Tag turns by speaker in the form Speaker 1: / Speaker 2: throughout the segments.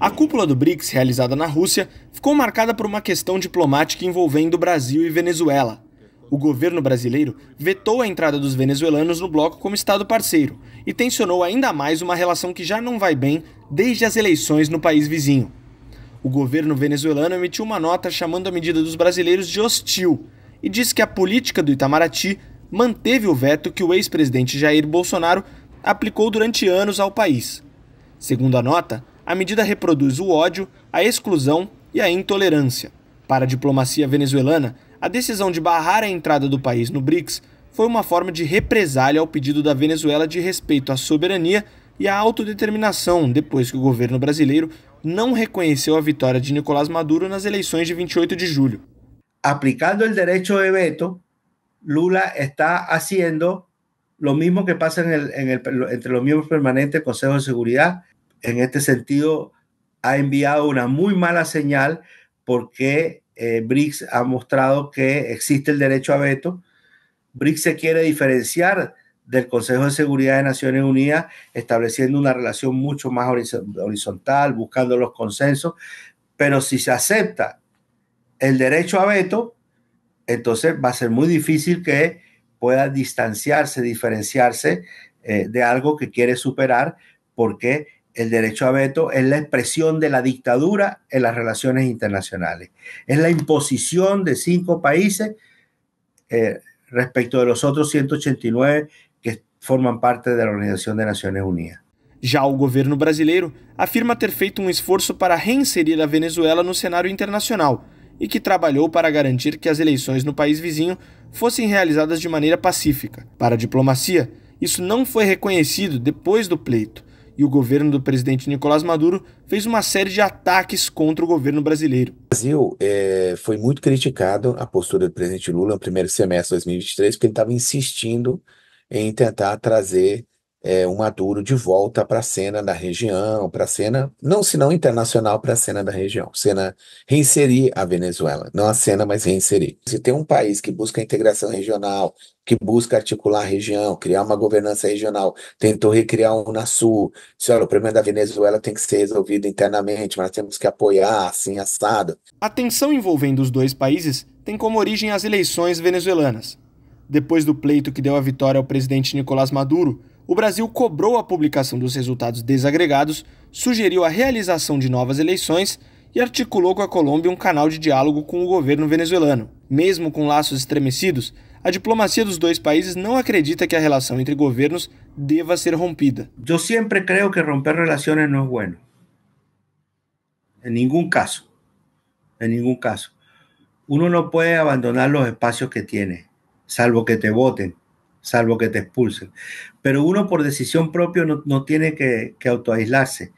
Speaker 1: A cúpula do BRICS, realizada na Rússia, ficou marcada por uma questão diplomática envolvendo o Brasil e Venezuela. O governo brasileiro vetou a entrada dos venezuelanos no bloco como Estado parceiro e tensionou ainda mais uma relação que já não vai bem desde as eleições no país vizinho. O governo venezuelano emitiu uma nota chamando a medida dos brasileiros de hostil e disse que a política do Itamaraty manteve o veto que o ex-presidente Jair Bolsonaro aplicou durante anos ao país. Segundo a nota, a medida reproduz o ódio, a exclusão e a intolerância. Para a diplomacia venezuelana, a decisão de barrar a entrada do país no BRICS foi uma forma de represália ao pedido da Venezuela de respeito à soberania e à autodeterminação, depois que o governo brasileiro não reconheceu a vitória de Nicolás Maduro nas eleições de 28 de julho.
Speaker 2: Aplicando o direito de veto, Lula está fazendo o mesmo que passa en el, en el, entre os membros permanentes do Conselho de Segurança. en este sentido ha enviado una muy mala señal porque eh, BRICS ha mostrado que existe el derecho a veto. BRICS se quiere diferenciar del Consejo de Seguridad de Naciones Unidas, estableciendo una relación mucho más horizontal, buscando los consensos, pero si se acepta el derecho a veto, entonces va a ser muy difícil que pueda distanciarse, diferenciarse eh, de algo que quiere superar, porque el derecho a veto es la expresión de la dictadura en las relaciones internacionales. Es la imposición de cinco países eh, respecto de los otros 189 que forman parte da Organização das Nações Unidas. Já o governo brasileiro afirma
Speaker 1: ter feito um esforço para reinserir a Venezuela no cenário internacional e que trabalhou para garantir que as eleições no país vizinho fossem realizadas de maneira pacífica. Para a diplomacia, isso não foi reconhecido depois do pleito e o governo do presidente Nicolás Maduro fez uma série de ataques contra o governo brasileiro. O Brasil é, foi muito criticado a postura do presidente Lula no primeiro semestre de 2023, porque ele estava insistindo em tentar trazer é, o Maduro de volta para a cena da região, para a cena, não se não internacional, para a cena da região, cena reinserir a Venezuela, não a cena, mas reinserir. Se tem um país que busca integração regional, que busca articular a região, criar uma governança regional, tentou recriar o um Unasul, disse, olha, o problema da Venezuela tem que ser resolvido internamente, mas temos que apoiar, assim, assado. A tensão envolvendo os dois países tem como origem as eleições venezuelanas. Depois do pleito que deu a vitória ao presidente Nicolás Maduro, o Brasil cobrou a publicação dos resultados desagregados, sugeriu a realização de novas eleições e articulou com a Colômbia um canal de diálogo com o governo venezuelano. Mesmo com laços estremecidos, a diplomacia dos dois países não acredita que a relação
Speaker 2: entre governos deva ser rompida. Eu sempre creio que romper relações não é bueno. Em nenhum caso. Em nenhum caso. Uno não pode abandonar os espaços que tiene, salvo que te votem. salvo que te expulsen. Pero uno por decisión propia no, tiene que, autoaislarse.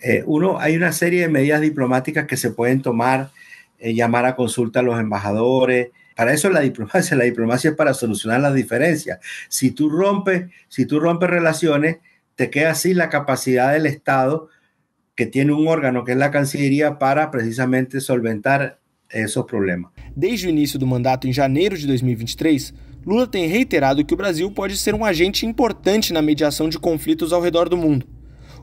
Speaker 2: Eh, uno, hay una serie de medidas diplomáticas que se pueden tomar, eh, llamar a consulta a los embajadores. Para eso es la diplomacia, la diplomacia es para solucionar las diferencias. Si tú rompes, si tú rompes relaciones, te queda así la capacidad del Estado que tiene un órgano que es la Cancillería para precisamente solventar É, esse é o problema. Desde o início do mandato em janeiro de 2023, Lula tem reiterado que o Brasil pode ser
Speaker 1: um agente importante na mediação de conflitos ao redor do mundo.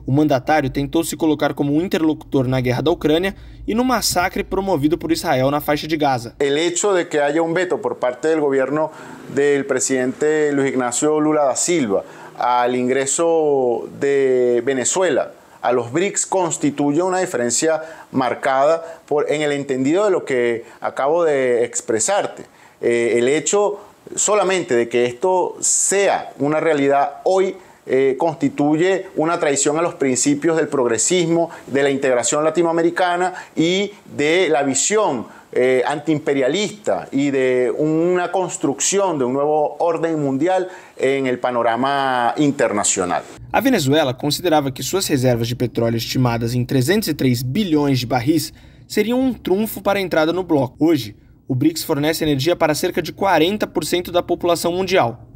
Speaker 1: O mandatário tentou se colocar como um interlocutor na guerra da Ucrânia e no massacre promovido por Israel na faixa de Gaza.
Speaker 3: O hecho de que haya um veto por parte do governo do presidente Luiz Ignacio Lula da Silva ao ingresso de Venezuela a los BRICS constituye una diferencia marcada por, en el entendido de lo que acabo de expresarte. Eh, el hecho solamente de que esto sea una realidad hoy eh, constituye una traición a los principios del progresismo, de la integración latinoamericana y de la visión eh, antiimperialista y de una construção de um novo orden mundial en el panorama internacional.
Speaker 1: A Venezuela considerava que suas reservas de petróleo estimadas em 303 bilhões de barris seriam um trunfo para a entrada no bloco. Hoje, o BRICS fornece energia para cerca de 40% da população mundial.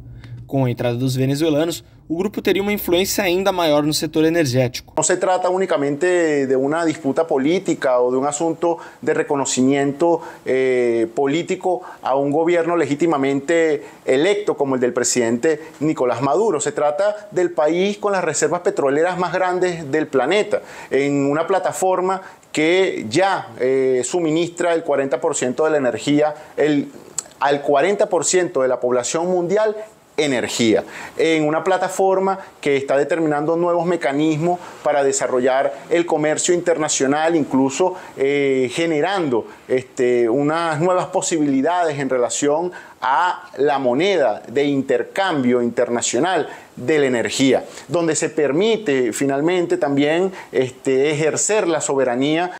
Speaker 1: Com a entrada
Speaker 3: dos venezuelanos, ...el grupo tendría una influencia ainda en el sector energético. No se trata únicamente de una disputa política ...o de un asunto de reconocimiento eh, político a un gobierno legítimamente electo... como el del presidente Nicolás Maduro. Se trata del país con las reservas petroleras más grandes del planeta, ...en una plataforma que ya eh, suministra el 40% de la energía al 40% de la población mundial energía, en una plataforma que está determinando nuevos mecanismos para desarrollar el comercio internacional, incluso eh, generando este, unas nuevas posibilidades en relación a la moneda de intercambio internacional de la energía, donde se permite finalmente también este, ejercer la soberanía